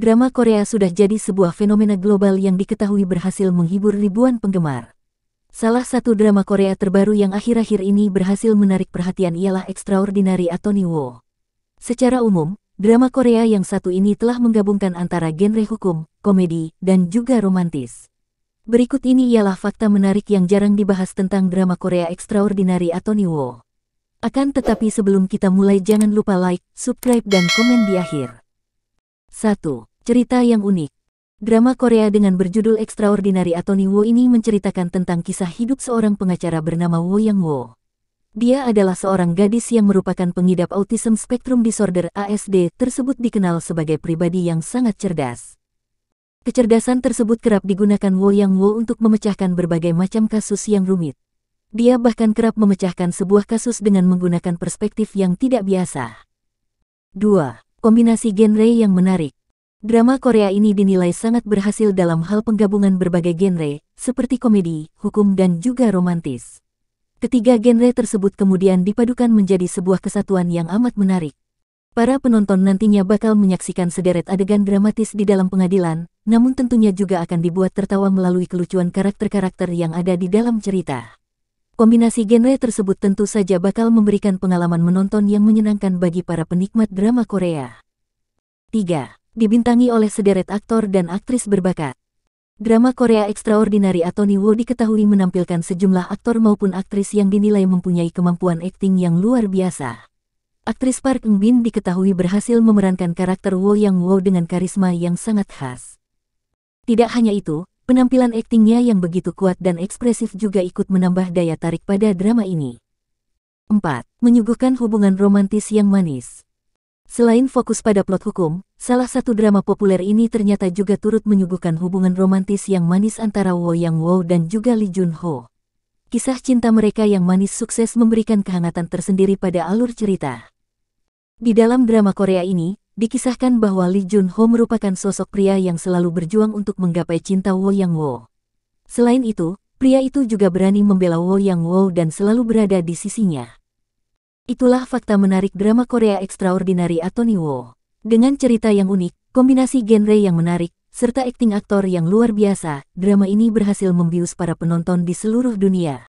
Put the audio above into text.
drama Korea sudah jadi sebuah fenomena global yang diketahui berhasil menghibur ribuan penggemar. Salah satu drama Korea terbaru yang akhir-akhir ini berhasil menarik perhatian ialah Extraordinary Attorney Wo. Secara umum, drama Korea yang satu ini telah menggabungkan antara genre hukum, komedi, dan juga romantis. Berikut ini ialah fakta menarik yang jarang dibahas tentang drama Korea Extraordinary Attorney Wo. Akan tetapi sebelum kita mulai jangan lupa like, subscribe dan komen di akhir. 1. Cerita yang unik. Drama Korea dengan berjudul Extraordinary Attorney Wo ini menceritakan tentang kisah hidup seorang pengacara bernama Wo Yang Wo. Dia adalah seorang gadis yang merupakan pengidap Autism Spectrum Disorder ASD tersebut dikenal sebagai pribadi yang sangat cerdas. Kecerdasan tersebut kerap digunakan Wo Yang Wo untuk memecahkan berbagai macam kasus yang rumit. Dia bahkan kerap memecahkan sebuah kasus dengan menggunakan perspektif yang tidak biasa. 2. Kombinasi genre yang menarik Drama Korea ini dinilai sangat berhasil dalam hal penggabungan berbagai genre, seperti komedi, hukum dan juga romantis. Ketiga genre tersebut kemudian dipadukan menjadi sebuah kesatuan yang amat menarik. Para penonton nantinya bakal menyaksikan sederet adegan dramatis di dalam pengadilan, namun tentunya juga akan dibuat tertawa melalui kelucuan karakter-karakter yang ada di dalam cerita. Kombinasi genre tersebut tentu saja bakal memberikan pengalaman menonton yang menyenangkan bagi para penikmat drama Korea. 3 dibintangi oleh sederet aktor dan aktris berbakat. Drama Korea Extraordinary Attorney Woo diketahui menampilkan sejumlah aktor maupun aktris yang dinilai mempunyai kemampuan akting yang luar biasa. Aktris Park Eun Bin diketahui berhasil memerankan karakter Wo Yang Wo dengan karisma yang sangat khas. Tidak hanya itu, penampilan aktingnya yang begitu kuat dan ekspresif juga ikut menambah daya tarik pada drama ini. 4. Menyuguhkan hubungan romantis yang manis Selain fokus pada plot hukum, salah satu drama populer ini ternyata juga turut menyuguhkan hubungan romantis yang manis antara Wo Yang Wo dan juga Lee Jun Ho. Kisah cinta mereka yang manis sukses memberikan kehangatan tersendiri pada alur cerita. Di dalam drama Korea ini, dikisahkan bahwa Lee Jun Ho merupakan sosok pria yang selalu berjuang untuk menggapai cinta Wo Yang Wo. Selain itu, pria itu juga berani membela Wo Yang Wo dan selalu berada di sisinya. Itulah fakta menarik drama Korea Extraordinary Atoniwo. Dengan cerita yang unik, kombinasi genre yang menarik, serta akting aktor yang luar biasa, drama ini berhasil membius para penonton di seluruh dunia.